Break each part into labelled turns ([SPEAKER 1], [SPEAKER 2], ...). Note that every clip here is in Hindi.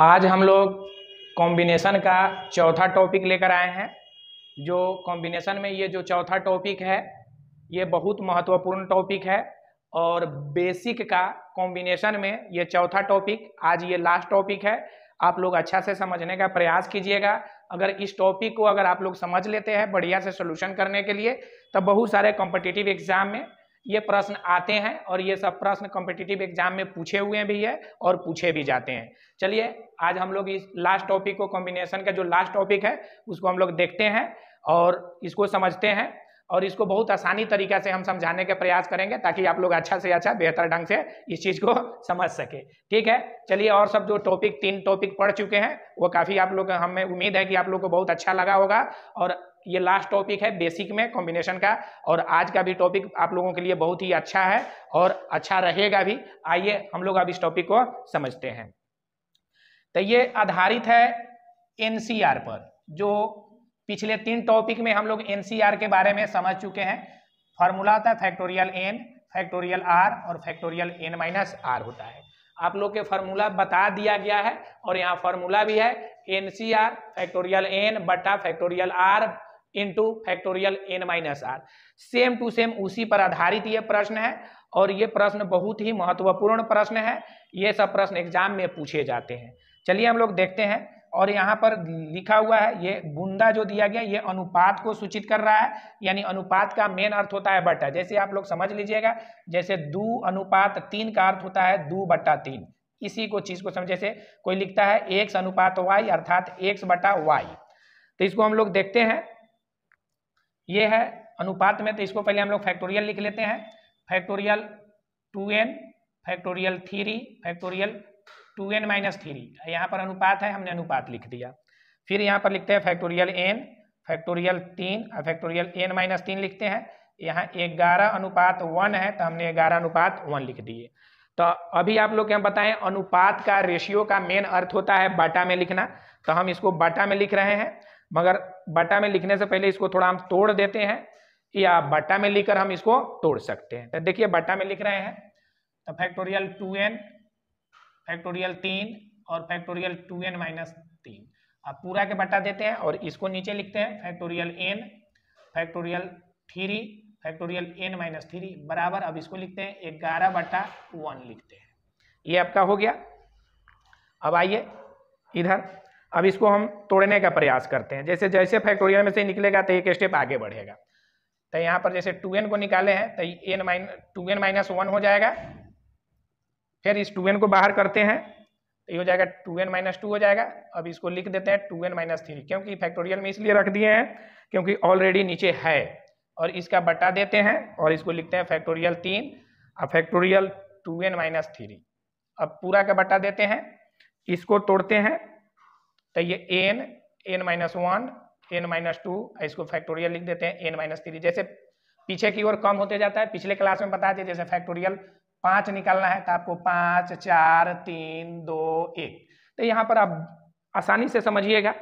[SPEAKER 1] आज हम लोग कॉम्बिनेशन का चौथा टॉपिक लेकर आए हैं जो कॉम्बिनेशन में ये जो चौथा टॉपिक है ये बहुत महत्वपूर्ण टॉपिक है और बेसिक का कॉम्बिनेशन में ये चौथा टॉपिक आज ये लास्ट टॉपिक है आप लोग अच्छा से समझने का प्रयास कीजिएगा अगर इस टॉपिक को अगर आप लोग समझ लेते हैं बढ़िया से सोल्यूशन करने के लिए तो बहुत सारे कॉम्पिटिटिव एग्जाम में ये प्रश्न आते हैं और ये सब प्रश्न कॉम्पिटिटिव एग्जाम में पूछे हुए भी है और पूछे भी जाते हैं चलिए आज हम लोग इस लास्ट टॉपिक को कॉम्बिनेशन का जो लास्ट टॉपिक है उसको हम लोग देखते हैं और इसको समझते हैं और इसको बहुत आसानी तरीका से हम समझाने का प्रयास करेंगे ताकि आप लोग अच्छा से अच्छा बेहतर ढंग से इस चीज़ को समझ सके ठीक है चलिए और सब जो टॉपिक तीन टॉपिक पढ़ चुके हैं वो काफ़ी आप लोग हमें उम्मीद है कि आप लोग को बहुत अच्छा लगा होगा और ये लास्ट टॉपिक है बेसिक में कॉम्बिनेशन का और आज का भी टॉपिक आप लोगों के लिए बहुत ही अच्छा है और अच्छा रहेगा भी आइए हम लोग अब इस टॉपिक को समझते हैं तो ये आधारित है एनसीआर पर जो पिछले तीन टॉपिक में हम लोग एनसीआर के बारे में समझ चुके हैं फॉर्मूला था फैक्टोरियल एन फैक्टोरियल आर और फैक्टोरियल एन माइनस आर होता है आप लोग के फॉर्मूला बता दिया गया है और यहाँ फॉर्मूला भी है एन फैक्टोरियल एन बटा factorial r into factorial n minus r same to same उसी पर आधारित ये प्रश्न है और ये प्रश्न बहुत ही महत्वपूर्ण प्रश्न है ये सब प्रश्न एग्जाम में पूछे जाते हैं चलिए हम लोग देखते हैं और यहाँ पर लिखा हुआ है ये बुंदा जो दिया गया ये अनुपात को सूचित कर रहा है यानी अनुपात का मेन अर्थ होता है बट्टा जैसे आप लोग समझ लीजिएगा जैसे दो अनुपात तीन का अर्थ होता है दो बट्टा तीन इसी को चीज को समझ जैसे कोई लिखता है एक्स अनुपात वाई अर्थात एक्स बटा वाई तो इसको हम लोग देखते हैं ये है अनुपात में तो इसको पहले हम लोग फैक्टोरियल लिख लेते हैं factorial two n factorial three factorial two n minus three यहाँ पर अनुपात है हमने अनुपात लिख दिया फिर यहाँ पर लिखते हैं फैक्टोरियल एन फैक्टोरियल तीन और फैक्टोरियल एन माइनस तीन लिखते हैं यहाँ ग्यारह अनुपात वन है तो हमने ग्यारह अनुपात वन लिख दिए तो अभी आप लोग क्या बताएं अनुपात का रेशियो का मेन अर्थ होता है बाटा में लिखना तो हम इसको बाटा में लिख रहे हैं मगर बटा में लिखने से पहले इसको थोड़ा हम तोड़ देते हैं या बटा में लिखकर हम इसको तोड़ सकते हैं तो देखिए बटा में लिख रहे हैं तो फैक्टोरियल टू एन फैक्टोरियल तीन और फैक्टोरियल टू एन माइनस तीन अब पूरा के बटा देते हैं और इसको नीचे लिखते हैं factorial n factorial three factorial n minus three बराबर अब इसको लिखते हैं ग्यारह बटा वन लिखते हैं ये आपका हो गया अब आइए इधर अब इसको हम तोड़ने का प्रयास करते हैं जैसे जैसे फैक्टोरियल में से निकलेगा तो एक स्टेप आगे बढ़ेगा तो यहाँ पर जैसे टू एन को निकाले हैं तो n minus two n minus one हो जाएगा फिर इस टू एन को बाहर करते हैं तो ये हो जाएगा टू एन माइनस टू हो जाएगा अब इसको लिख देते हैं टू एन माइनस थ्री क्योंकि फैक्टोरियल में इसलिए रख दिए हैं क्योंकि ऑलरेडी नीचे है और इसका बटा देते हैं और इसको लिखते हैं फैक्टोरियल तीन और factorial two n minus three अब पूरा का बटा देते हैं इसको तोड़ते हैं तो ये n n minus one n minus two इसको फैक्टोरियल लिख देते हैं एन माइनस थ्री जैसे पीछे की ओर कम होते जाता है पिछले क्लास में बताया जैसे फैक्टोरियल पाँच निकालना है तो आपको पाँच चार तीन दो एक तो यहाँ पर आप आसानी से समझिएगा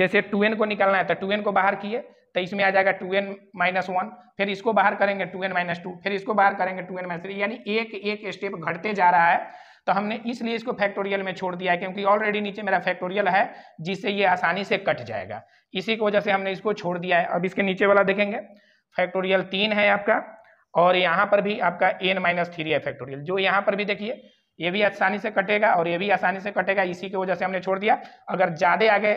[SPEAKER 1] जैसे टू को निकालना है तो टू को बाहर किए तो इसमें आ जाएगा टू एन माइनस वन फिर इसको बाहर करेंगे टू एन माइनस टू फिर इसको बाहर करेंगे टू एन माइनस थ्री यानी एक एक स्टेप घटते जा रहा है तो हमने इसलिए इसको फैक्टोरियल में छोड़ दिया है क्योंकि ऑलरेडी नीचे मेरा फैक्टोरियल है जिससे ये आसानी से कट जाएगा इसी की वजह से हमने इसको छोड़ दिया है अब इसके नीचे वाला देखेंगे फैक्टोरियल तीन है आपका और यहाँ पर भी आपका एन माइनस थ्री है फैक्टोरियल जो यहाँ पर भी देखिए ये भी आसानी से कटेगा और ये भी आसानी से कटेगा इसी की वजह से हमने छोड़ दिया अगर ज़्यादा आगे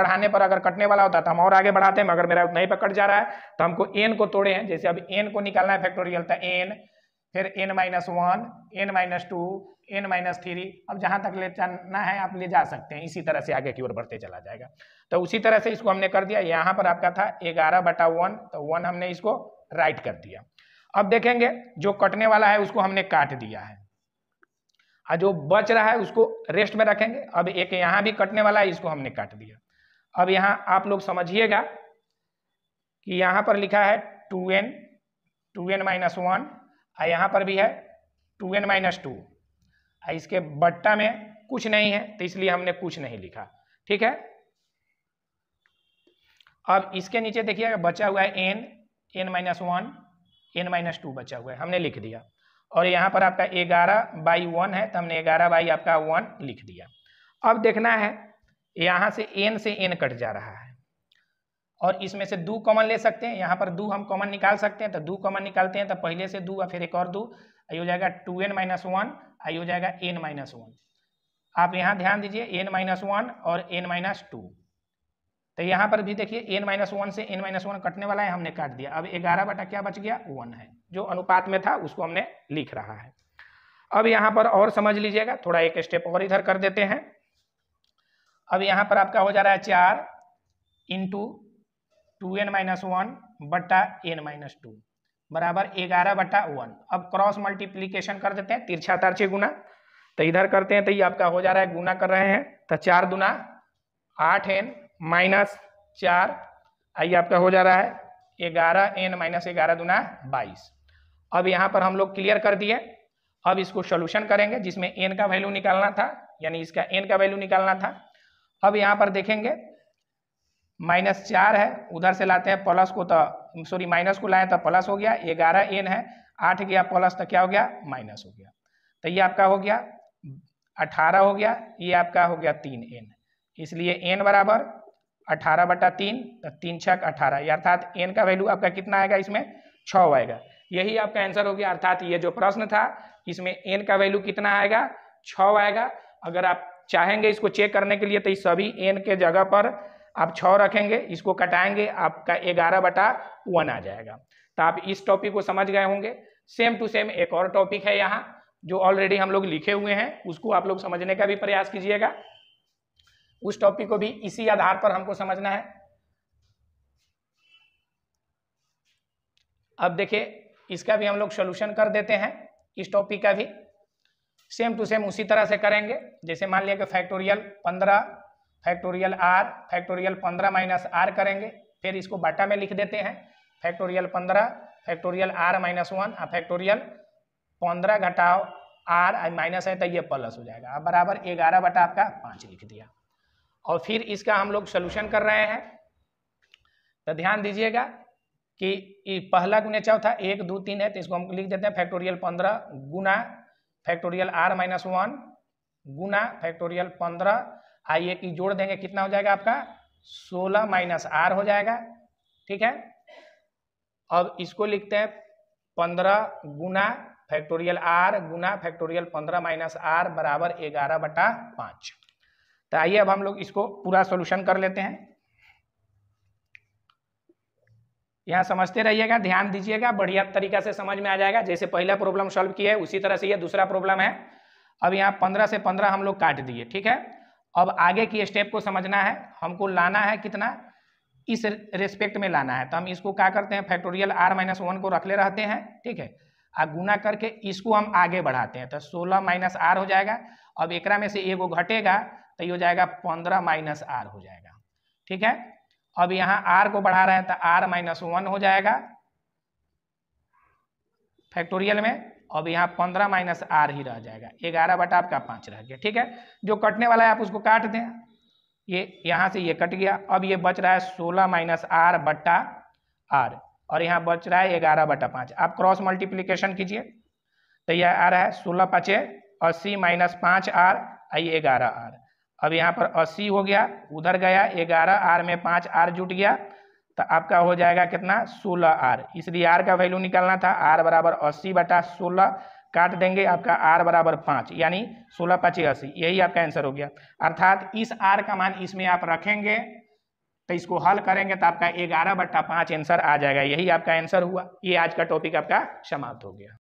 [SPEAKER 1] बढ़ाने पर अगर कटने वाला होता तो हम और आगे बढ़ाते हैं मगर मेरा नहीं पकड़ पर जा रहा है तो हमको एन को तोड़े हैं जैसे अब एन को निकालना है फैक्टोरियल था एन फिर n minus one n minus two n minus three अब जहाँ तक ले जाना है आप ले जा सकते हैं इसी तरह से आगे की ओर बढ़ते चला जाएगा तो उसी तरह से इसको हमने कर दिया यहाँ पर आपका था ग्यारह बटा वन तो वन हमने इसको राइट कर दिया अब देखेंगे जो कटने वाला है उसको हमने काट दिया है और जो बच रहा है उसको रेस्ट में रखेंगे अब एक यहाँ भी कटने वाला है इसको हमने काट दिया अब यहाँ आप लोग समझिएगा कि यहाँ पर लिखा है two n two n minus one और यहाँ पर भी है टू एन माइनस टू इसके बट्टा में कुछ नहीं है तो इसलिए हमने कुछ नहीं लिखा ठीक है अब इसके नीचे देखिएगा बचा हुआ है n n minus one n minus two बचा हुआ है हमने लिख दिया और यहाँ पर आपका ग्यारह बाई वन है तो हमने ग्यारह बाई आपका वन लिख दिया अब देखना है यहाँ से एन से एन कट जा रहा है और इसमें से दो कॉमन ले सकते हैं यहाँ पर दो हम कॉमन निकाल सकते हैं तो दो कॉमन निकालते हैं तो पहले से दो और फिर एक और दो आई हो जाएगा टू एन माइनस वन आई हो जाएगा एन माइनस वन आप यहाँ ध्यान दीजिए एन माइनस वन और एन माइनस टू तो यहाँ पर भी देखिए एन माइनस वन से एन माइनस वन कटने वाला है हमने काट दिया अब ग्यारह बटा क्या बच गया वन है जो अनुपात में था उसको हमने लिख रहा है अब यहाँ पर और समझ लीजिएगा थोड़ा एक स्टेप और इधर कर देते हैं अब यहाँ पर आपका हो जा रहा है चार into two n minus one बट्टा एन माइनस टू बराबर ग्यारह बट्टा वन अब क्रॉस मल्टीप्लीकेशन कर देते हैं तिरछा तारछे गुना तो इधर करते हैं तो ये आपका हो जा रहा है गुना कर रहे हैं तो चार दुना आठ एन माइनस चार आइए आपका हो जा रहा है ग्यारह एन माइनस ग्यारह दुना बाईस अब यहाँ पर हम लोग क्लियर कर दिए अब इसको सोल्यूशन करेंगे जिसमें एन का वैल्यू निकालना था यानी इसका एन का वैल्यू निकालना था अब यहाँ पर देखेंगे माइनस चार है उधर से लाते हैं प्लस को तो सॉरी माइनस को लाएं तो प्लस हो गया ग्यारह एन है आठ गया प्लस तो क्या हो गया माइनस हो गया तो ये आपका हो गया अठारह हो गया ये आपका हो गया तीन एन इसलिए एन बराबर अठारह बटा तीन तो तीन छक अठारह अर्थात एन का वैल्यू आपका कितना आएगा इसमें छ आएगा यही आपका आंसर हो गया अर्थात ये जो प्रश्न था इसमें एन का वैल्यू कितना आएगा छ आएगा अगर आप चाहेंगे इसको चेक करने के लिए तो सभी एन के जगह पर आप छः रखेंगे इसको कटाएंगे आपका ग्यारह बटा वन आ जाएगा तो आप इस टॉपिक को समझ गए होंगे सेम टू सेम एक और टॉपिक है यहाँ जो ऑलरेडी हम लोग लिखे हुए हैं उसको आप लोग समझने का भी प्रयास कीजिएगा उस टॉपिक को भी इसी आधार पर हमको समझना है अब देखिए इसका भी हम लोग सोल्यूशन कर देते हैं इस टॉपिक का भी सेम टू सेम उसी तरह से करेंगे जैसे मान लिया कि फैक्टोरियल पंद्रह फैक्टोरियल आर फैक्टोरियल पंद्रह माइनस आर करेंगे फिर इसको बाटा में लिख देते हैं फैक्टोरियल पंद्रह फैक्टोरियल आर माइनस वन और फैक्टोरियल पंद्रह घटाओ आर माइनस है तो ये प्लस हो जाएगा अब बराबर ग्यारह बटा आपका पाँच लिख दिया और फिर इसका हम लोग सोल्यूशन कर रहे हैं तो ध्यान दीजिएगा कि पहला गुने चौथा एक दो तीन है तो इसको हम लिख देते हैं फैक्टोरियल पंद्रह गुना फैक्टोरियल आर माइनस वन गुना फैक्टोरियल पंद्रह आई ए की जोड़ देंगे कितना हो जाएगा आपका सोलह माइनस आर हो जाएगा ठीक है अब इसको लिखते हैं पंद्रह गुना फैक्टोरियल आर गुना फैक्टोरियल पंद्रह माइनस आर बराबर ग्यारह बटा पाँच तो आइए अब हम लोग इसको पूरा सॉल्यूशन कर लेते हैं यहाँ समझते रहिएगा ध्यान दीजिएगा बढ़िया तरीका से समझ में आ जाएगा जैसे पहला प्रॉब्लम सॉल्व किया है उसी तरह से यह दूसरा प्रॉब्लम है अब यहाँ पंद्रह से पंद्रह हम लोग काट दिए ठीक है अब आगे की स्टेप को समझना है हमको लाना है कितना इस रेस्पेक्ट में लाना है तो हम इसको क्या करते हैं फैक्टोरियल आर माइनस वन को रख ले रहते हैं ठीक है और गुना करके इसको हम आगे बढ़ाते हैं तो सोलह माइनस आर हो जाएगा अब एकरा में से एगो घटेगा तो ये हो जाएगा पंद्रह माइनस आर हो जाएगा ठीक है अब यहाँ आर को बढ़ा रहे हैं तो आर माइनस वन हो जाएगा फैक्टोरियल में अब यहाँ पंद्रह माइनस आर ही रह जाएगा ग्यारह बटा आपका पाँच रह गया ठीक है जो कटने वाला है आप उसको काट दें ये यहाँ से ये कट गया अब ये बच रहा है सोलह माइनस आर बट्टा आर और यहाँ बच रहा है ग्यारह बटा पाँच आप क्रॉस मल्टीप्लीकेशन कीजिए तो यह आ रहा है सोलह पचे अस्सी माइनस पाँच आर आई ग्यारह आर अब यहाँ पर अस्सी हो गया उधर गया ग्यारह आर में पाँच आर जुट गया तो आपका हो जाएगा कितना सोलह आर इसलिए आर का वैल्यू निकालना था आर बराबर अस्सी बटा सोलह काट देंगे आपका आर बराबर पाँच यानी सोलह पाँच अस्सी यही आपका आंसर हो गया अर्थात इस आर का मान इसमें आप रखेंगे तो इसको हल करेंगे तो आपका ग्यारह बट्टा पाँच आंसर आ जाएगा यही आपका आंसर हुआ ये आज का टॉपिक आपका समाप्त हो गया